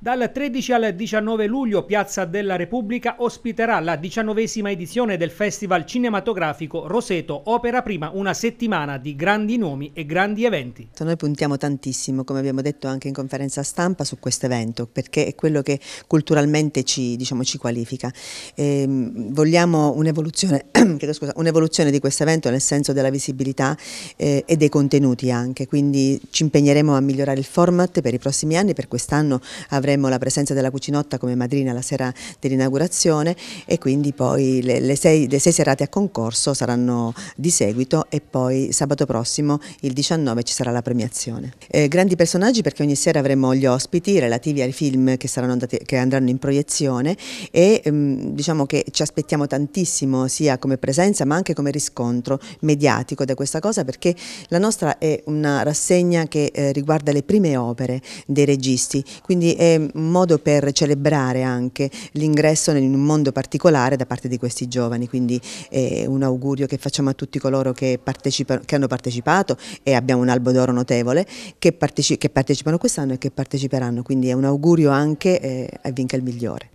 Dal 13 al 19 luglio Piazza della Repubblica ospiterà la diciannovesima edizione del Festival Cinematografico Roseto Opera Prima, una settimana di grandi nomi e grandi eventi. Noi puntiamo tantissimo, come abbiamo detto anche in conferenza stampa, su questo evento perché è quello che culturalmente ci, diciamo, ci qualifica. E ehm, vogliamo un'evoluzione un di questo evento nel senso della visibilità eh, e dei contenuti anche, quindi ci impegneremo a migliorare il format per i prossimi anni, per quest'anno avremo avremo la presenza della Cucinotta come madrina la sera dell'inaugurazione e quindi poi le, le, sei, le sei serate a concorso saranno di seguito e poi sabato prossimo il 19 ci sarà la premiazione. Eh, grandi personaggi perché ogni sera avremo gli ospiti relativi ai film che, andati, che andranno in proiezione e ehm, diciamo che ci aspettiamo tantissimo sia come presenza ma anche come riscontro mediatico da questa cosa perché la nostra è una rassegna che eh, riguarda le prime opere dei registi, quindi è un modo per celebrare anche l'ingresso in un mondo particolare da parte di questi giovani, quindi è eh, un augurio che facciamo a tutti coloro che, che hanno partecipato e abbiamo un albo d'oro notevole, che, parteci che partecipano quest'anno e che parteciperanno, quindi è un augurio anche eh, a Vinca il Migliore.